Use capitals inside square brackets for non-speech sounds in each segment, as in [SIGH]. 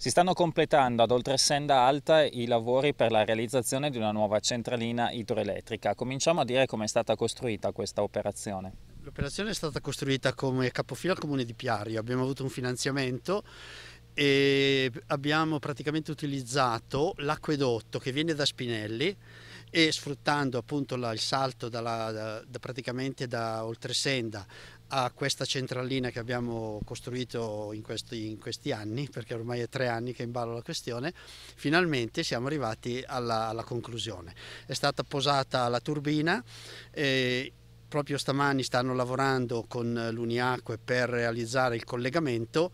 Si stanno completando ad Oltresenda Alta i lavori per la realizzazione di una nuova centralina idroelettrica. Cominciamo a dire come è stata costruita questa operazione. L'operazione è stata costruita come capofila al comune di Piario, abbiamo avuto un finanziamento e abbiamo praticamente utilizzato l'acquedotto che viene da Spinelli e sfruttando appunto la, il salto dalla, da, da, praticamente da Oltresenda a questa centralina che abbiamo costruito in questi, in questi, anni, perché ormai è tre anni che è in ballo la questione, finalmente siamo arrivati alla, alla conclusione. È stata posata la turbina. Eh, proprio stamani stanno lavorando con l'Uniacque per realizzare il collegamento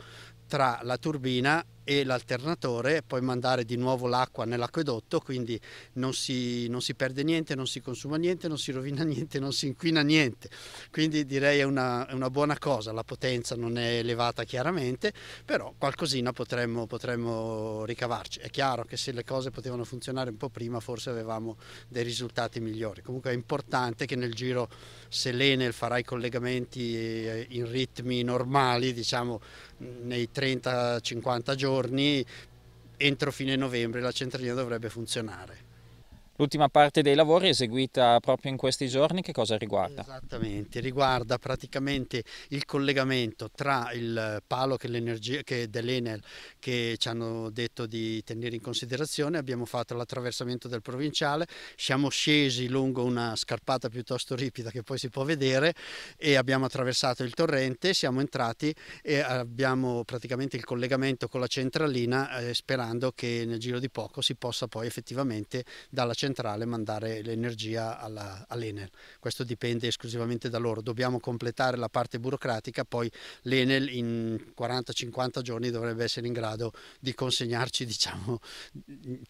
tra la turbina e l'alternatore, poi mandare di nuovo l'acqua nell'acquedotto, quindi non si, non si, perde niente, non si consuma niente, non si rovina [LAUGHS] niente, non si inquina niente. Quindi direi è una, è una buona cosa, la potenza non è elevata chiaramente, però qualcosina potremmo, potremmo ricavarci. È chiaro che se le cose potevano funzionare un po' prima forse avevamo dei risultati migliori. Comunque è importante che nel giro, se l'Enel farà i collegamenti eh, in ritmi normali, diciamo nei 30-50 giorni, giorni, entro fine novembre la centralina dovrebbe funzionare. L'ultima parte dei lavori eseguita proprio in questi giorni, che cosa riguarda? Esattamente, riguarda praticamente il collegamento tra il palo che, dell'Enel che ci hanno detto di tenere in considerazione, abbiamo fatto l'attraversamento del provinciale, siamo scesi lungo una scarpata piuttosto ripida che poi si può vedere e abbiamo attraversato il torrente, siamo entrati e abbiamo praticamente il collegamento con la centralina eh, sperando che nel giro di poco si possa poi effettivamente dalla centralina centrale mandare l'energia all'Enel. Questo dipende esclusivamente da loro. Dobbiamo completare la parte burocratica, poi l'Enel in 40-50 giorni dovrebbe essere in grado di consegnarci [LAUGHS] diciamo,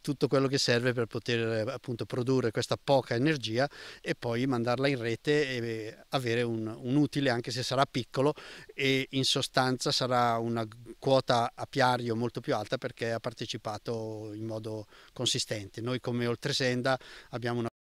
tutto quello che serve per poter appunto, produrre questa poca energia e poi mandarla in rete e avere un, un utile, anche se sarà piccolo, e in sostanza sarà una quota a piario molto più alta perché ha partecipato in modo consistente. Noi come Oltresenda domanda, abbiamo una